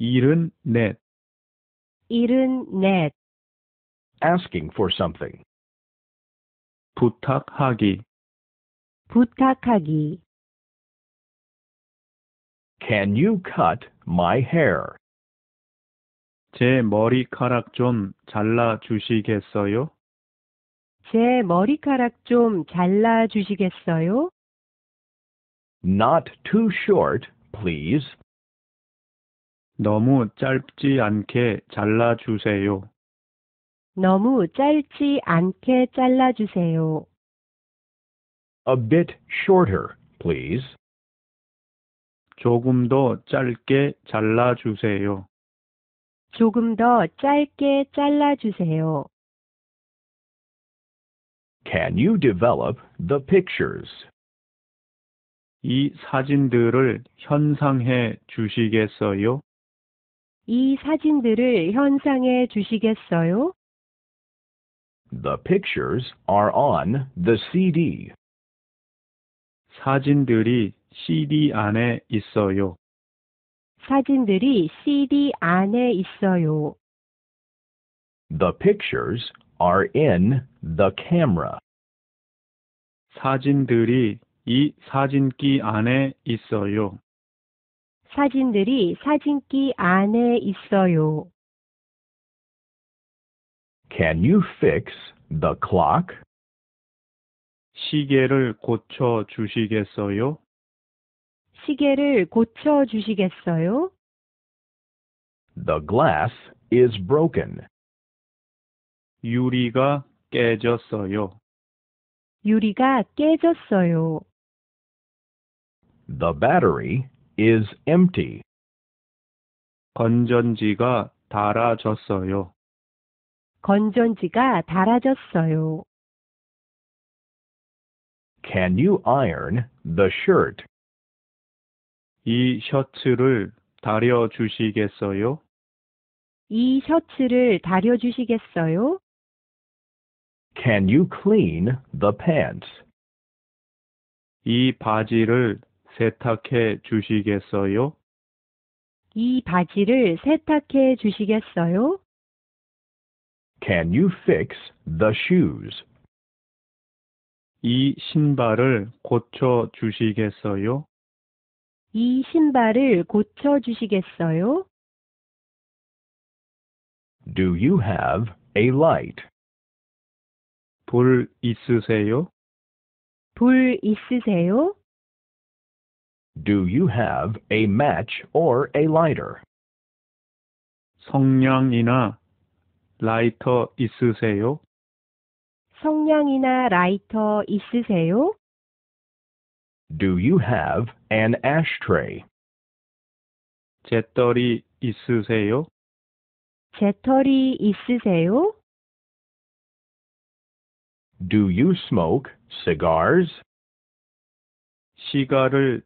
일흔넷 일흔넷 asking for something 부탁하기 부탁하기 Can you cut my hair? 제 머리카락 좀 잘라 주시겠어요? 제 머리카락 좀 잘라 주시겠어요? Not too short, please. 너무 짧지 않게 잘라주세요. 너무 짧지 않게 잘라주세요. A bit shorter, please. 조금 더 짧게 잘라주세요. 조금 더 짧게 잘라주세요. Can you develop the pictures? 이 사진들을 현상해 주시겠어요? 이 사진들을 주시겠어요? The pictures are on the CD. 사진들이 CD 안에 있어요. 사진들이 CD 안에 있어요. The pictures are in the camera. 사진들이 이 사진기 안에 있어요. 사진들이 사진기 안에 있어요. Can you fix the clock? 시계를 고쳐 주시겠어요? 시계를 고쳐 주시겠어요? The glass is broken. 유리가 깨졌어요. 유리가 깨졌어요. The battery is empty. 건전지가 닳아졌어요. 건전지가 닳아졌어요. Can you iron the shirt? 이 셔츠를 다려 주시겠어요? 이 셔츠를 다려 주시겠어요? Can you clean the pants? 이 바지를 세탁해 주시겠어요? 이 바지를 세탁해 주시겠어요? Can you fix the shoes? 이 신발을 고쳐 주시겠어요? 이 신발을 고쳐 주시겠어요? Do you have a light? 불 있으세요? 불 있으세요? Do you have a match or a lighter? 성냥이나 라이터 있으세요? 성냥이나 라이터 있으세요? Do you have an ashtray? 재떨이 있으세요? 재떨이 있으세요? Do you smoke cigars? 시가를